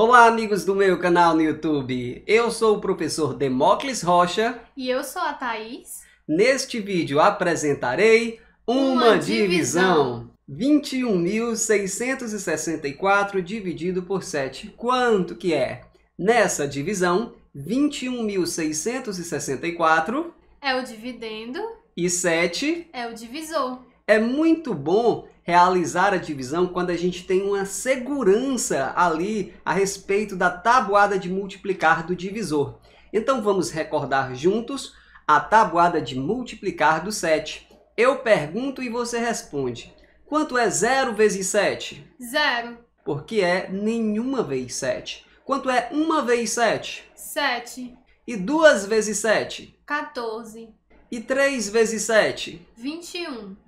Olá, amigos do meu canal no YouTube. Eu sou o professor Demócles Rocha. E eu sou a Thaís. Neste vídeo apresentarei uma, uma divisão. divisão. 21.664 dividido por 7. Quanto que é? Nessa divisão, 21.664 é o dividendo e 7 é o divisor. É muito bom realizar a divisão quando a gente tem uma segurança ali a respeito da tabuada de multiplicar do divisor. Então vamos recordar juntos a tabuada de multiplicar do 7. Eu pergunto e você responde. Quanto é 0 vezes 7? 0. Porque é nenhuma vez 7. Quanto é 1 vez 7? 7. E 2 vezes 7? 14. E 3 vezes 7? 21.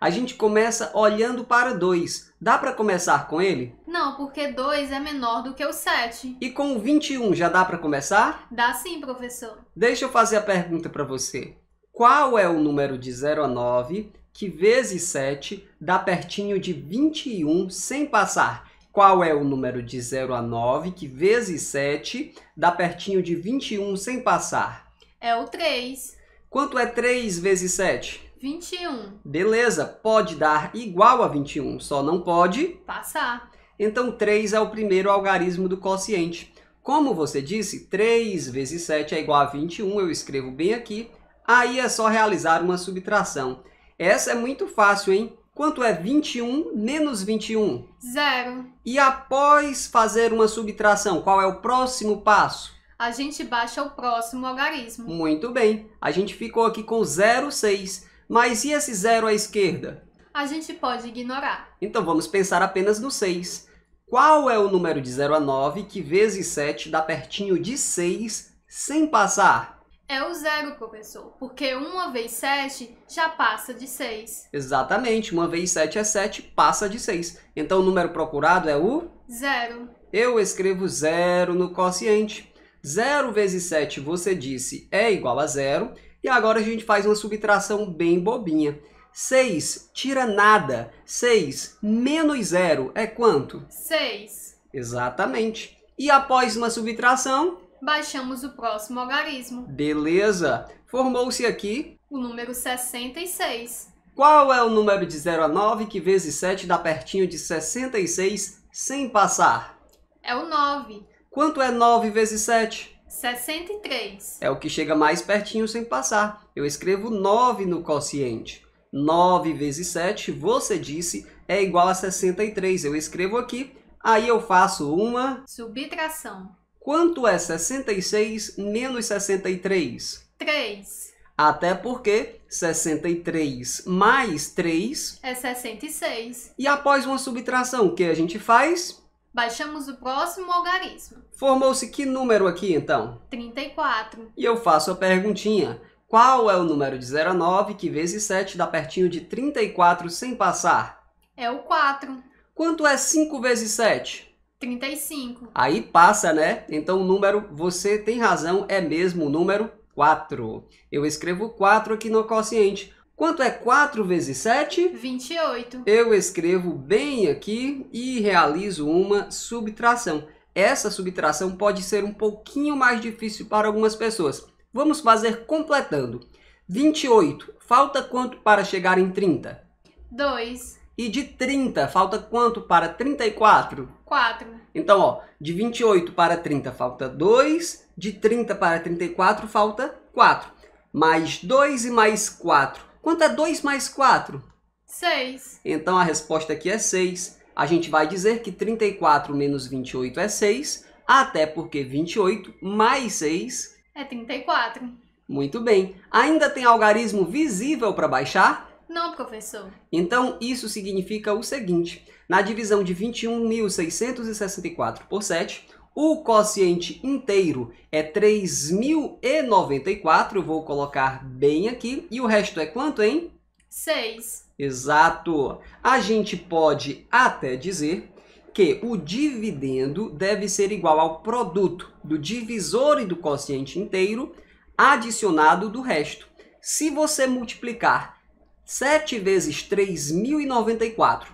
a gente começa olhando para 2. Dá para começar com ele? Não, porque 2 é menor do que o 7. E com o 21 já dá para começar? Dá sim, professor. Deixa eu fazer a pergunta para você. Qual é o número de 0 a 9 que vezes 7 dá pertinho de 21 sem passar. Qual é o número de 0 a 9 que vezes 7 dá pertinho de 21 sem passar? É o 3. Quanto é 3 vezes 7? 21. Beleza, pode dar igual a 21, só não pode... Passar. Então, 3 é o primeiro algarismo do quociente. Como você disse, 3 vezes 7 é igual a 21, eu escrevo bem aqui. Aí é só realizar uma subtração. Essa é muito fácil, hein? Quanto é 21 menos 21? Zero. E após fazer uma subtração, qual é o próximo passo? A gente baixa o próximo algarismo. Muito bem. A gente ficou aqui com 0,6. Mas e esse zero à esquerda? A gente pode ignorar. Então vamos pensar apenas no 6. Qual é o número de 0 a 9 que vezes 7 dá pertinho de 6 sem passar? É o zero, professor, porque 1 vez 7 já passa de 6. Exatamente, 1 vez 7 é 7, passa de 6. Então o número procurado é o? Zero. Eu escrevo zero no quociente. 0 vezes 7, você disse, é igual a zero. E agora a gente faz uma subtração bem bobinha. 6 tira nada. 6 menos 0 é quanto? 6. Exatamente. E após uma subtração? Baixamos o próximo algarismo. Beleza. Formou-se aqui... O número 66. Qual é o número de 0 a 9 que vezes 7 dá pertinho de 66 sem passar? É o 9. Quanto é 9 vezes 7? 63. É o que chega mais pertinho sem passar. Eu escrevo 9 no quociente. 9 vezes 7, você disse, é igual a 63. Eu escrevo aqui, aí eu faço uma... Subtração. Quanto é 66 menos 63? 3. Até porque 63 mais 3... É 66. E após uma subtração, o que a gente faz? Baixamos o próximo algarismo. Formou-se que número aqui, então? 34. E eu faço a perguntinha. Qual é o número de 0 a 9 que vezes 7 dá pertinho de 34 sem passar? É o 4. Quanto é 5 vezes 7? 35. Aí passa, né? Então o número, você tem razão, é mesmo o número 4. Eu escrevo 4 aqui no quociente Quanto é 4 vezes 7? 28. Eu escrevo bem aqui e realizo uma subtração. Essa subtração pode ser um pouquinho mais difícil para algumas pessoas. Vamos fazer completando. 28, falta quanto para chegar em 30? 2. E de 30, falta quanto para 34? 4. Então, ó, de 28 para 30 falta 2, de 30 para 34 falta 4. Mais 2 e mais 4 Quanto é 2 mais 4? 6. Então a resposta aqui é 6. A gente vai dizer que 34 menos 28 é 6, até porque 28 mais 6 é 34. Muito bem. Ainda tem algarismo visível para baixar? Não, professor. Então, isso significa o seguinte: na divisão de 21.664 por 7, o quociente inteiro é 3.094, eu vou colocar bem aqui. E o resto é quanto, hein? 6. Exato. A gente pode até dizer que o dividendo deve ser igual ao produto do divisor e do quociente inteiro adicionado do resto. Se você multiplicar 7 vezes 3.094,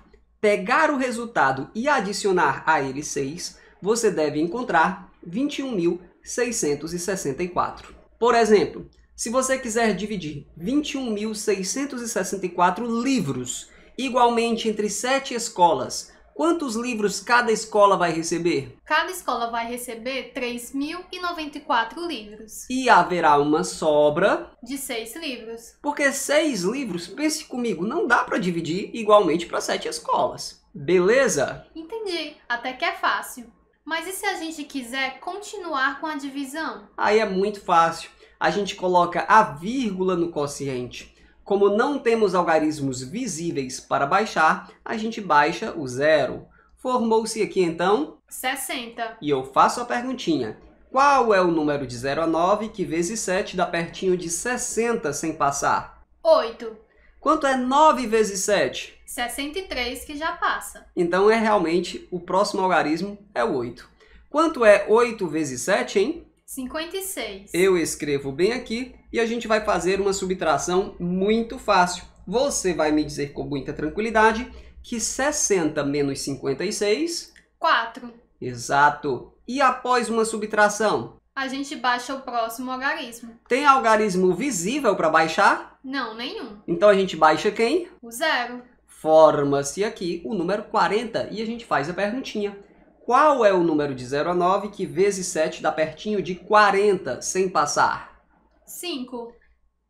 pegar o resultado e adicionar a ele 6, você deve encontrar 21.664. Por exemplo, se você quiser dividir 21.664 livros igualmente entre sete escolas, quantos livros cada escola vai receber? Cada escola vai receber 3.094 livros. E haverá uma sobra de seis livros. Porque seis livros, pense comigo, não dá para dividir igualmente para sete escolas. Beleza? Entendi. Até que é fácil. Mas e se a gente quiser continuar com a divisão? Aí é muito fácil. A gente coloca a vírgula no quociente. Como não temos algarismos visíveis para baixar, a gente baixa o zero. Formou-se aqui então... 60. E eu faço a perguntinha. Qual é o número de 0 a 9 que vezes 7 dá pertinho de 60 sem passar? 8. Quanto é 9 vezes 7? 63 que já passa. Então é realmente o próximo algarismo é o 8. Quanto é 8 vezes 7, hein? 56. Eu escrevo bem aqui e a gente vai fazer uma subtração muito fácil. Você vai me dizer com muita tranquilidade que 60 menos 56... 4. Exato. E após uma subtração? A gente baixa o próximo algarismo. Tem algarismo visível para baixar? Não, nenhum. Então a gente baixa quem? O zero. Forma-se aqui o número 40 e a gente faz a perguntinha. Qual é o número de 0 a 9 que vezes 7 dá pertinho de 40 sem passar? 5.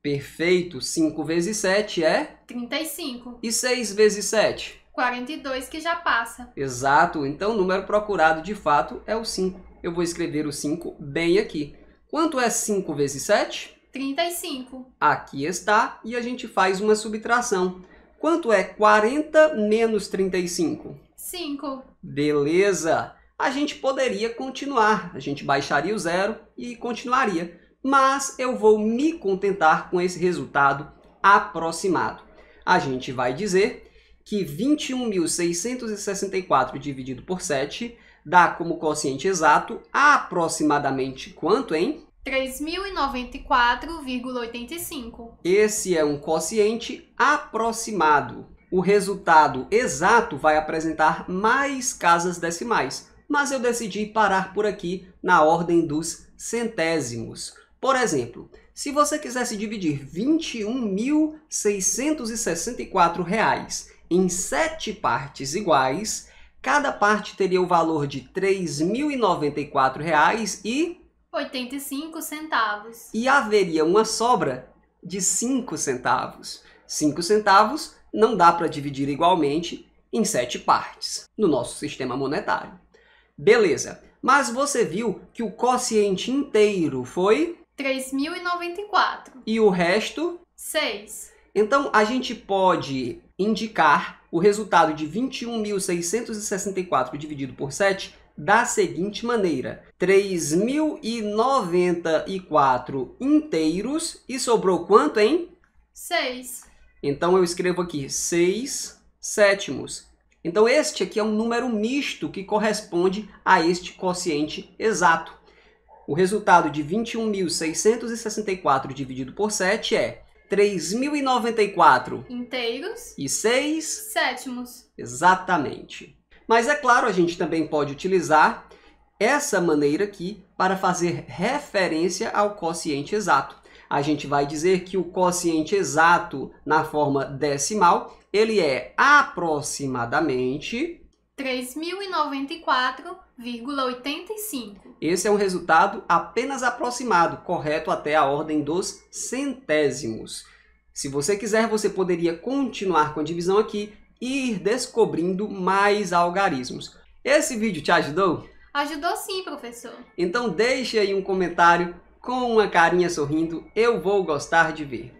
Perfeito. 5 vezes 7 é? 35. E 6 vezes 7? 42, que já passa. Exato. Então, o número procurado, de fato, é o 5. Eu vou escrever o 5 bem aqui. Quanto é 5 vezes 7? 35. Aqui está. E a gente faz uma subtração. Quanto é 40 menos 35? 5. Beleza. A gente poderia continuar. A gente baixaria o zero e continuaria. Mas eu vou me contentar com esse resultado aproximado. A gente vai dizer que 21.664 dividido por 7 dá como quociente exato aproximadamente quanto, hein? 3.094,85. Esse é um quociente aproximado. O resultado exato vai apresentar mais casas decimais, mas eu decidi parar por aqui na ordem dos centésimos. Por exemplo, se você quisesse dividir R$ 21.664 em sete partes iguais, cada parte teria o valor de R$ 3.094 e 85 centavos. E haveria uma sobra de 5 centavos. 5 centavos não dá para dividir igualmente em 7 partes no nosso sistema monetário. Beleza, mas você viu que o quociente inteiro foi 3.094. E o resto? 6. Então a gente pode indicar o resultado de 21.664 dividido por 7 da seguinte maneira: 3.094 inteiros e sobrou quanto, hein? 6. Então eu escrevo aqui 6 sétimos. Então este aqui é um número misto que corresponde a este quociente exato. O resultado de 21.664 dividido por 7 é 3.094 inteiros e 6 sétimos. Exatamente. Mas é claro, a gente também pode utilizar essa maneira aqui para fazer referência ao quociente exato. A gente vai dizer que o quociente exato na forma decimal, ele é aproximadamente 3.094,85. Esse é um resultado apenas aproximado, correto até a ordem dos centésimos. Se você quiser, você poderia continuar com a divisão aqui e ir descobrindo mais algarismos. Esse vídeo te ajudou? Ajudou sim, professor. Então deixe aí um comentário com uma carinha sorrindo, eu vou gostar de ver.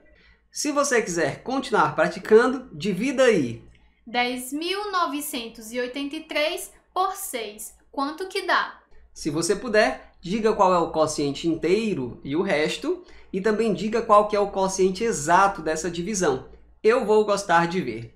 Se você quiser continuar praticando, divida aí 10.983 por 6. Quanto que dá? Se você puder, diga qual é o quociente inteiro e o resto, e também diga qual que é o quociente exato dessa divisão. Eu vou gostar de ver.